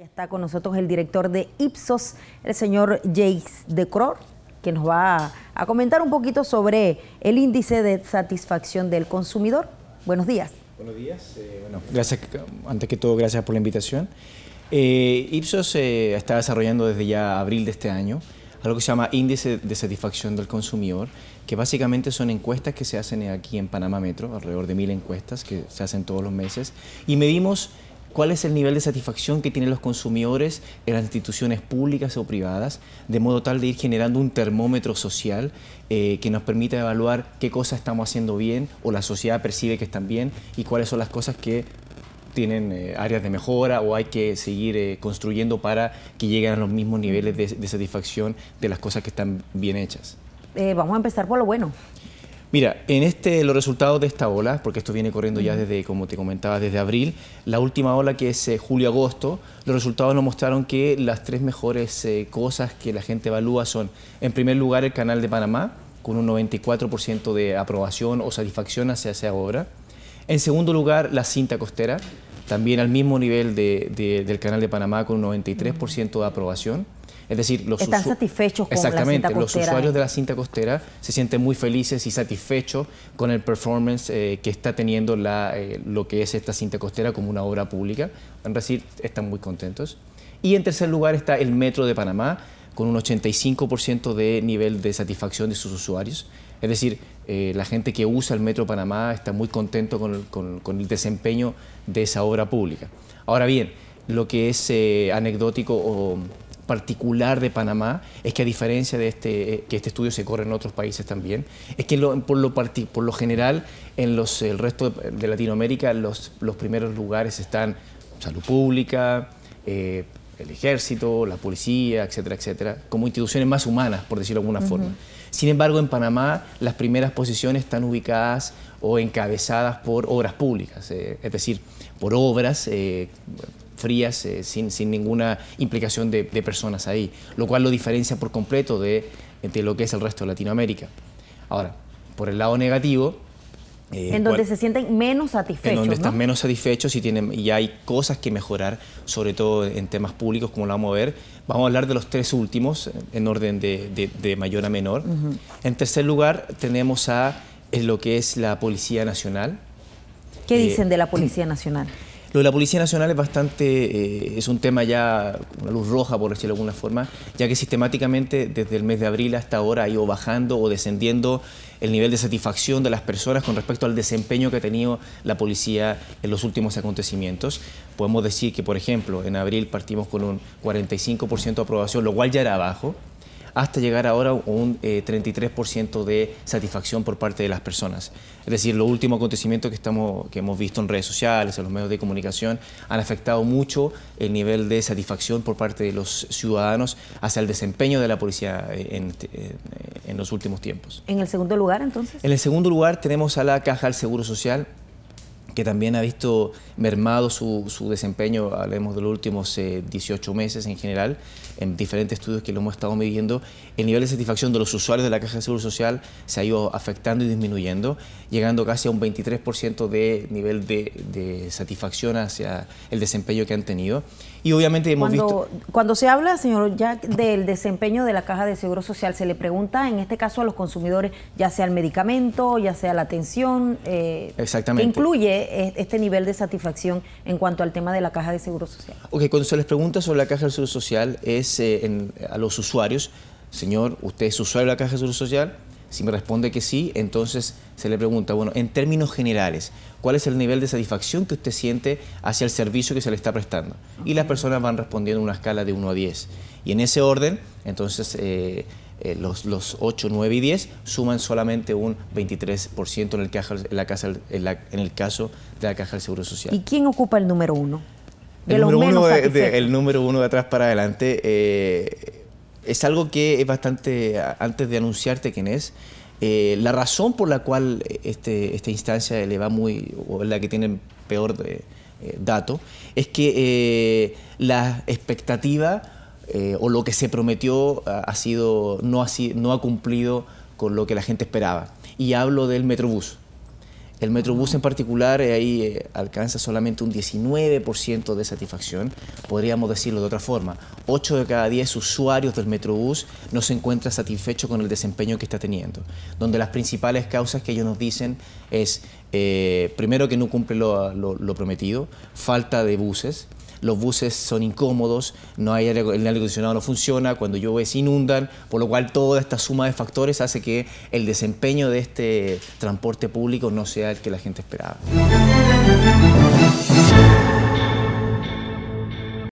Está con nosotros el director de Ipsos, el señor Jace de que nos va a, comentar un poquito sobre el índice de satisfacción del consumidor. Buenos días. Buenos días. Eh, bueno, gracias, antes que todo, gracias por la invitación. Eh, Ipsos eh, está desarrollando desde ya abril de este año algo que se llama índice de satisfacción del consumidor, que básicamente son encuestas que se hacen aquí en Panamá Metro, alrededor de mil encuestas que se hacen todos los meses, y medimos cuál es el nivel de satisfacción que tienen los consumidores en las instituciones públicas o privadas, de modo tal de ir generando un termómetro social eh, que nos permita evaluar qué cosas estamos haciendo bien o la sociedad percibe que están bien y cuáles son las cosas que tienen eh, áreas de mejora o hay que seguir eh, construyendo para que lleguen a los mismos niveles de satisfacción de las cosas que están bien hechas. vamos a empezar por lo bueno. Mira, en este, los resultados de esta ola, porque esto viene corriendo ya desde, como te comentaba, desde abril, la última ola que es eh, julio-agosto, los resultados nos mostraron que las tres mejores eh, cosas que la gente evalúa son, en primer lugar, el canal de Panamá, con un 94% de aprobación o satisfacción hacia esa obra. En segundo lugar, la cinta costera, también al mismo nivel del canal de Panamá, con un 93% de aprobación. Es decir, los Están satisfechos los usuarios ¿eh? de la cinta costera se sienten muy felices y satisfechos con el performance eh, que está teniendo la, eh, lo que es esta cinta costera como una obra pública. Es decir, están muy contentos. Y en tercer lugar está el Metro de Panamá, con un 85% de nivel de satisfacción de sus usuarios. Es decir, la gente que usa el Metro Panamá está muy contento con el, desempeño de esa obra pública. Ahora bien, lo que es anecdótico o particular de Panamá es que a diferencia de este, eh, que este estudio se corre en otros países también, es que por, lo por lo general en los, el resto de, Latinoamérica los, los primeros lugares están salud pública, eh, el ejército, la policía, etcétera, etcétera, como instituciones más humanas, por decirlo de alguna forma. Sin embargo, en Panamá las primeras posiciones están ubicadas o encabezadas por obras públicas, eh, es decir, por obras eh, frías, eh, sin, ninguna implicación de, personas ahí, lo cual lo diferencia por completo de, lo que es el resto de Latinoamérica. Ahora, por el lado negativo... Eh, en donde se sienten menos satisfechos. En donde están menos satisfechos y, tienen, y hay cosas que mejorar, sobre todo en temas públicos, como lo vamos a ver. Vamos a hablar de los tres últimos, en orden de, mayor a menor. En tercer lugar, tenemos a eh, lo que es la Policía Nacional. ¿Qué dicen de la Policía Nacional? Lo de la Policía Nacional es bastante, eh, es un tema ya, una luz roja por decirlo de alguna forma, ya que sistemáticamente desde el mes de abril hasta ahora ha ido bajando o descendiendo el nivel de satisfacción de las personas con respecto al desempeño que ha tenido la policía en los últimos acontecimientos. Podemos decir que, por ejemplo, en abril partimos con un 45% de aprobación, lo cual ya era bajo, hasta llegar ahora a un 33% eh, de satisfacción por parte de las personas. Es decir, los últimos acontecimientos que, estamos, que hemos visto en redes sociales, en los medios de comunicación, han afectado mucho el nivel de satisfacción por parte de los ciudadanos hacia el desempeño de la policía eh, eh, en los últimos tiempos. ¿En el segundo lugar, entonces? En el segundo lugar tenemos a la Caja del Seguro Social, que también ha visto mermado su, su desempeño, hablemos de los últimos 18 meses en general, en diferentes estudios que lo hemos estado midiendo, el nivel de satisfacción de los usuarios de la Caja de Seguro Social se ha ido afectando y disminuyendo, llegando casi a un 23% de nivel de, satisfacción hacia el desempeño que han tenido. Y obviamente hemos visto... Cuando se habla, señor Jack, del desempeño de la Caja de Seguro Social, se le pregunta en este caso a los consumidores, ya sea el medicamento, ya sea la atención, eh, Exactamente. incluye este, nivel de satisfacción en cuanto al tema de la caja de seguro social? Ok, cuando se les pregunta sobre la caja de seguro social es eh, a los usuarios, señor, ¿usted es usuario de la caja de seguro social? Si me responde que sí, entonces se le pregunta, bueno, en términos generales, ¿cuál es el nivel de satisfacción que usted siente hacia el servicio que se le está prestando? Y las personas van respondiendo en una escala de 1 a 10. Y en ese orden, entonces... Eh, eh, los, los 8, 9 y 10 suman solamente un 23% en el, caja, en, la en, el caso de la Caja del Seguro Social. ¿Y quién ocupa el número uno? el, número uno de, el, número uno de, atrás para adelante eh, es algo que es bastante, antes de anunciarte quién es, eh, la razón por la cual este, esta instancia le va muy, o es la que tiene peor dato, es que la expectativa eh, o lo que se prometió ah, ha sido, no, ha cumplido con lo que la gente esperaba. Y hablo del Metrobús. El Metrobús en particular eh, ahí eh, alcanza solamente un 19% de satisfacción, podríamos decirlo de otra forma. 8 de cada 10 usuarios del Metrobús no se encuentra satisfecho con el desempeño que está teniendo, donde las principales causas que ellos nos dicen es, primero, que no cumple lo prometido, falta de buses, los buses son incómodos, no hay aire, el aire acondicionado no funciona, cuando llueve se inundan, por lo cual toda esta suma de factores hace que el desempeño de este transporte público no sea el que la gente esperaba.